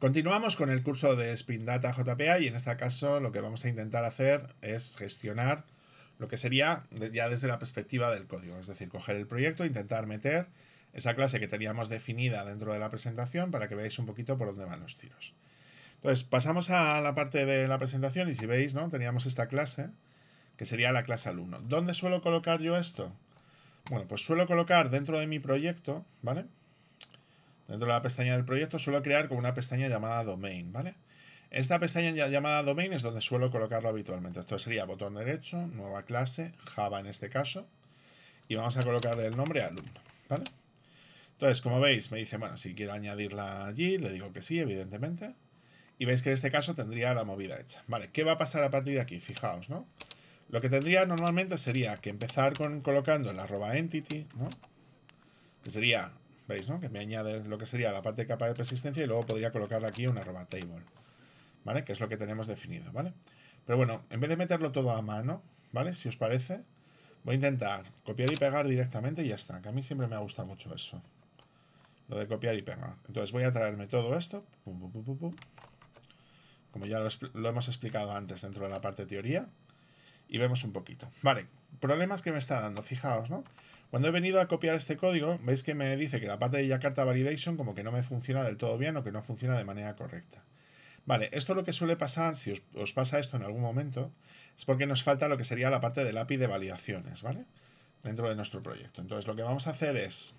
Continuamos con el curso de Spring Data JPA y en este caso lo que vamos a intentar hacer es gestionar lo que sería ya desde la perspectiva del código, es decir, coger el proyecto e intentar meter esa clase que teníamos definida dentro de la presentación para que veáis un poquito por dónde van los tiros. Entonces, pasamos a la parte de la presentación y si veis, ¿no? Teníamos esta clase, que sería la clase alumno. ¿Dónde suelo colocar yo esto? Bueno, pues suelo colocar dentro de mi proyecto, ¿vale? Dentro de la pestaña del proyecto suelo crear con una pestaña llamada Domain, ¿vale? Esta pestaña llamada Domain es donde suelo colocarlo habitualmente. Esto sería botón derecho, nueva clase, Java en este caso. Y vamos a colocarle el nombre alumno, ¿vale? Entonces, como veis, me dice, bueno, si quiero añadirla allí, le digo que sí, evidentemente. Y veis que en este caso tendría la movida hecha. Vale, ¿qué va a pasar a partir de aquí? Fijaos, ¿no? Lo que tendría normalmente sería que empezar con colocando el arroba entity, ¿no? Que sería ¿Veis, no? Que me añade lo que sería la parte de capa de persistencia y luego podría colocarle aquí un arroba table. ¿Vale? Que es lo que tenemos definido, ¿vale? Pero bueno, en vez de meterlo todo a mano, ¿vale? Si os parece, voy a intentar copiar y pegar directamente y ya está. Que a mí siempre me ha gustado mucho eso. Lo de copiar y pegar. Entonces voy a traerme todo esto. Como ya lo, hemos explicado antes dentro de la parte teoría. Y vemos un poquito. Vale, problemas que me está dando, fijaos, ¿no? Cuando he venido a copiar este código, veis que me dice que la parte de Jakarta Validation como que no me funciona del todo bien o que no funciona de manera correcta. Vale, esto lo que suele pasar, si os, pasa esto en algún momento, es porque nos falta lo que sería la parte del API de validaciones, ¿vale? Dentro de nuestro proyecto. Entonces lo que vamos a hacer es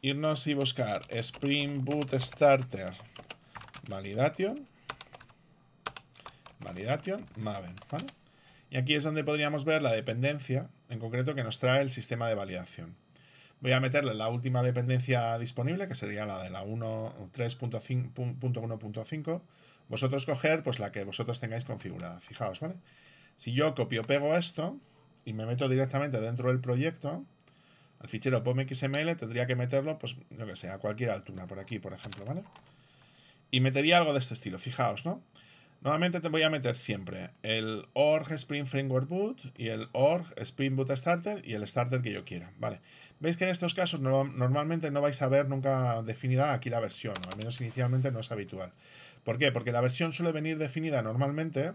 irnos y buscar Spring Boot Starter Validation, Validation, Maven, ¿vale? Y aquí es donde podríamos ver la dependencia en concreto que nos trae el sistema de validación. Voy a meterle la última dependencia disponible, que sería la de la 3.1.5. Vosotros coger pues, la que vosotros tengáis configurada. Fijaos, ¿vale? Si yo copio pego esto y me meto directamente dentro del proyecto, al fichero POMXML tendría que meterlo, pues, lo que sea, a cualquier altura, por aquí, por ejemplo, ¿vale? Y metería algo de este estilo, fijaos, ¿no? Normalmente te voy a meter siempre ¿eh? el org Spring Framework Boot y el org Spring Boot Starter y el starter que yo quiera. Vale. Veis que en estos casos normalmente no vais a ver nunca definida aquí la versión, al menos inicialmente no es habitual. ¿Por qué? Porque la versión suele venir definida normalmente,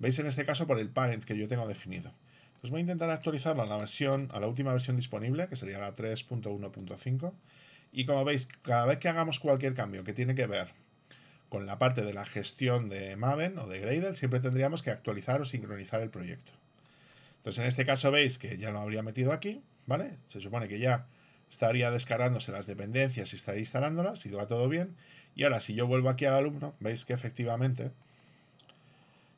veis en este caso por el parent que yo tengo definido. Entonces voy a intentar actualizarla la, versión, a la última versión disponible, que sería la 3.1.5. Y como veis, cada vez que hagamos cualquier cambio que tiene que ver con la parte de la gestión de Maven o de Gradle, siempre tendríamos que actualizar o sincronizar el proyecto. Entonces, en este caso veis que ya lo habría metido aquí, ¿vale? Se supone que ya estaría descargándose las dependencias y estaría instalándolas, y va todo bien. Y ahora, si yo vuelvo aquí al alumno, veis que efectivamente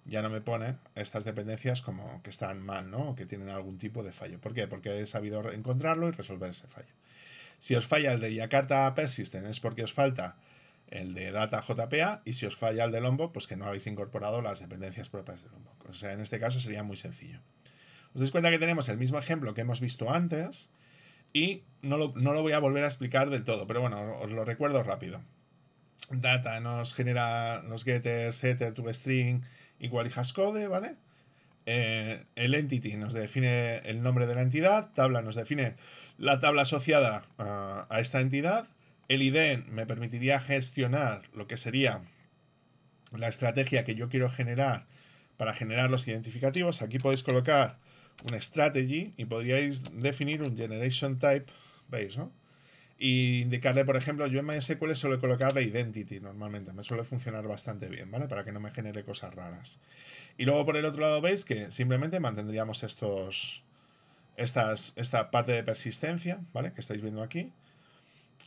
ya no me pone estas dependencias como que están mal, ¿no? O que tienen algún tipo de fallo. ¿Por qué? Porque he sabido encontrarlo y resolver ese fallo. Si os falla el de Yakarta Persistent es porque os falta el de data JPA y si os falla el de Lombok, pues que no habéis incorporado las dependencias propias de Lombok. O sea, en este caso sería muy sencillo. Os dais cuenta que tenemos el mismo ejemplo que hemos visto antes y no lo, voy a volver a explicar del todo, pero bueno, os lo recuerdo rápido. Data nos genera los getters, setter, toString, igual y hascode ¿vale? Eh, el entity nos define el nombre de la entidad, tabla nos define la tabla asociada ah, a esta entidad, el IDEN me permitiría gestionar lo que sería la estrategia que yo quiero generar para generar los identificativos. Aquí podéis colocar un strategy y podríais definir un generation type, ¿veis? No? Y indicarle, por ejemplo, yo en MySQL suelo colocarle identity normalmente, me suele funcionar bastante bien, ¿vale? Para que no me genere cosas raras. Y luego por el otro lado veis que simplemente mantendríamos estos, estas, esta parte de persistencia, ¿vale? Que estáis viendo aquí.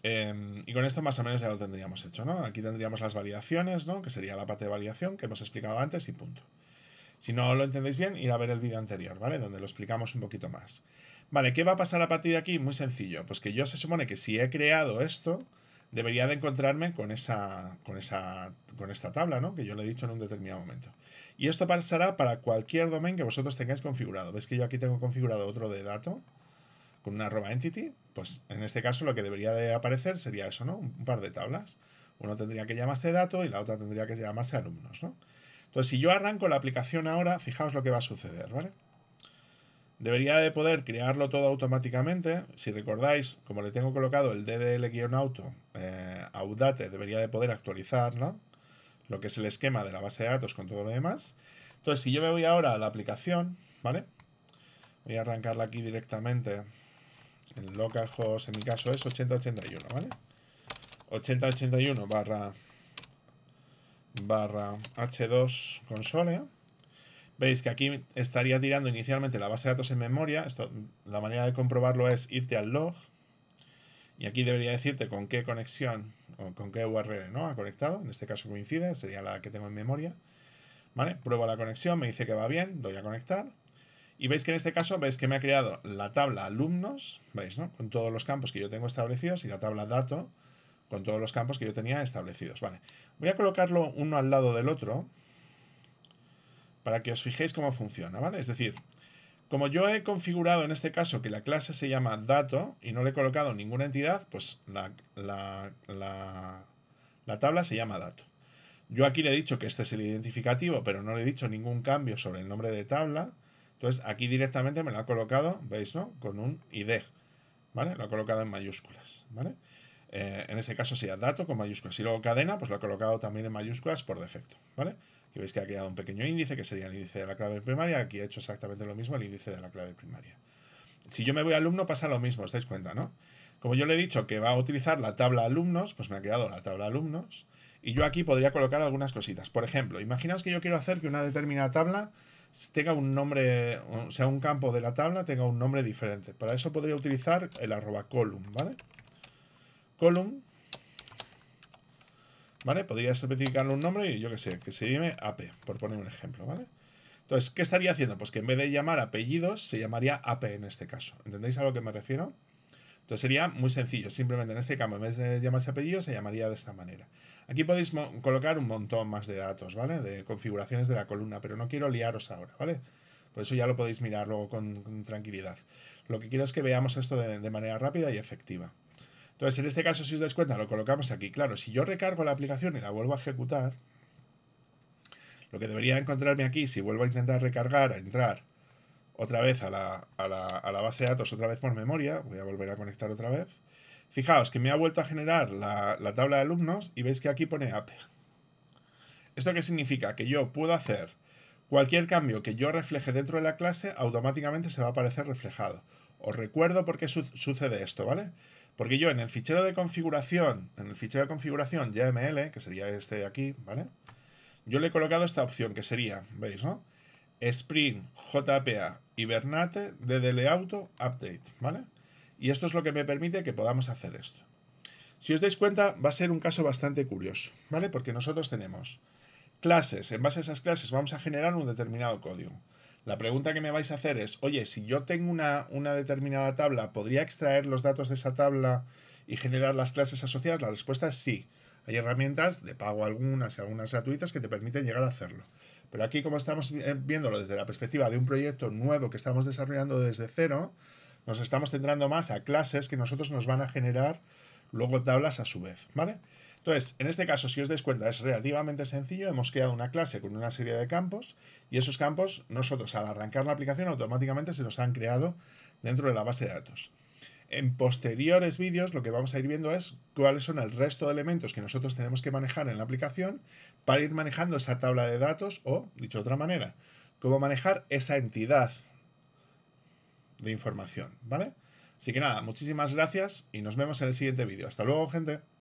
Em, y con esto más o menos ya lo tendríamos hecho, ¿no? Aquí tendríamos las validaciones, ¿no? Que sería la parte de validación que hemos explicado antes y punto. Si no lo entendéis bien, ir a ver el vídeo anterior, ¿vale? Donde lo explicamos un poquito más. Vale, ¿qué va a pasar a partir de aquí? Muy sencillo. Pues que yo se supone que si he creado esto, debería de encontrarme con esa, con esa, con esta tabla, ¿no? Que yo le he dicho en un determinado momento. Y esto pasará para cualquier domain que vosotros tengáis configurado. veis que yo aquí tengo configurado otro de dato con una arroba entity? Pues en este caso lo que debería de aparecer sería eso, ¿no? Un par de tablas. Uno tendría que llamarse dato y la otra tendría que llamarse alumnos, ¿no? Entonces, si yo arranco la aplicación ahora, fijaos lo que va a suceder, ¿vale? Debería de poder crearlo todo automáticamente. Si recordáis, como le tengo colocado el ddl-auto eh, audate, debería de poder actualizar ¿no? lo que es el esquema de la base de datos con todo lo demás. Entonces, si yo me voy ahora a la aplicación, ¿vale? Voy a arrancarla aquí directamente el localhost en mi caso es 8081, ¿vale? 8081 barra barra H2 console. Veis que aquí estaría tirando inicialmente la base de datos en memoria. Esto, la manera de comprobarlo es irte al log. Y aquí debería decirte con qué conexión o con qué URL ¿no? ha conectado. En este caso coincide, sería la que tengo en memoria. ¿Vale? prueba la conexión, me dice que va bien, doy a conectar. Y veis que en este caso, veis que me ha creado la tabla alumnos, veis, ¿no? Con todos los campos que yo tengo establecidos y la tabla dato con todos los campos que yo tenía establecidos. Vale, voy a colocarlo uno al lado del otro para que os fijéis cómo funciona, Es decir, como yo he configurado en este caso que la clase se llama dato y no le he colocado ninguna entidad, pues la, la, la, la tabla se llama dato. Yo aquí le he dicho que este es el identificativo, pero no le he dicho ningún cambio sobre el nombre de tabla entonces aquí directamente me lo ha colocado, ¿veis? No? Con un ID, ¿vale? Lo ha colocado en mayúsculas, ¿vale? Eh, en ese caso sería dato con mayúsculas. Y luego cadena, pues lo ha colocado también en mayúsculas por defecto, ¿vale? Aquí veis que ha creado un pequeño índice, que sería el índice de la clave primaria. Aquí ha hecho exactamente lo mismo, el índice de la clave primaria. Si yo me voy a alumno pasa lo mismo, os dais cuenta, ¿no? Como yo le he dicho que va a utilizar la tabla alumnos, pues me ha creado la tabla alumnos. Y yo aquí podría colocar algunas cositas. Por ejemplo, imaginaos que yo quiero hacer que una determinada tabla tenga un nombre, o sea, un campo de la tabla tenga un nombre diferente. Para eso podría utilizar el arroba column, ¿vale? Column, ¿vale? Podría especificarle un nombre y yo qué sé, que se llame AP, por poner un ejemplo, ¿vale? Entonces, ¿qué estaría haciendo? Pues que en vez de llamar apellidos, se llamaría AP en este caso. ¿Entendéis a lo que me refiero? Entonces sería muy sencillo, simplemente en este campo, en vez de llamarse apellido, se llamaría de esta manera. Aquí podéis colocar un montón más de datos, ¿vale? De configuraciones de la columna, pero no quiero liaros ahora, ¿vale? Por eso ya lo podéis mirar luego con, tranquilidad. Lo que quiero es que veamos esto de, de manera rápida y efectiva. Entonces, en este caso, si os dais cuenta, lo colocamos aquí. Claro, si yo recargo la aplicación y la vuelvo a ejecutar, lo que debería encontrarme aquí, si vuelvo a intentar recargar, a entrar otra vez a la, a, la, base de datos, otra vez por memoria, voy a volver a conectar otra vez. Fijaos que me ha vuelto a generar la, la tabla de alumnos y veis que aquí pone AP. ¿Esto qué significa? Que yo puedo hacer cualquier cambio que yo refleje dentro de la clase, automáticamente se va a aparecer reflejado. Os recuerdo por qué sucede esto, ¿vale? Porque yo en el fichero de configuración, en el fichero de configuración YML, que sería este de aquí, ¿vale? Yo le he colocado esta opción, que sería, ¿veis, no? Spring, JPA hibernate, DDL Auto, Update, ¿vale? Y esto es lo que me permite que podamos hacer esto. Si os dais cuenta, va a ser un caso bastante curioso, ¿vale? Porque nosotros tenemos clases, en base a esas clases vamos a generar un determinado código. La pregunta que me vais a hacer es, oye, si yo tengo una, una determinada tabla, ¿podría extraer los datos de esa tabla y generar las clases asociadas? La respuesta es sí. Hay herramientas de pago algunas y algunas gratuitas que te permiten llegar a hacerlo. Pero aquí, como estamos eh, viéndolo desde la perspectiva de un proyecto nuevo que estamos desarrollando desde cero, nos estamos centrando más a clases que nosotros nos van a generar luego tablas a su vez, Entonces, en este caso, si os dais cuenta, es relativamente sencillo. Hemos creado una clase con una serie de campos y esos campos, nosotros al arrancar la aplicación, automáticamente se nos han creado dentro de la base de datos. En posteriores vídeos lo que vamos a ir viendo es cuáles son el resto de elementos que nosotros tenemos que manejar en la aplicación para ir manejando esa tabla de datos o, dicho de otra manera, cómo manejar esa entidad de información, ¿vale? Así que nada, muchísimas gracias y nos vemos en el siguiente vídeo. Hasta luego, gente.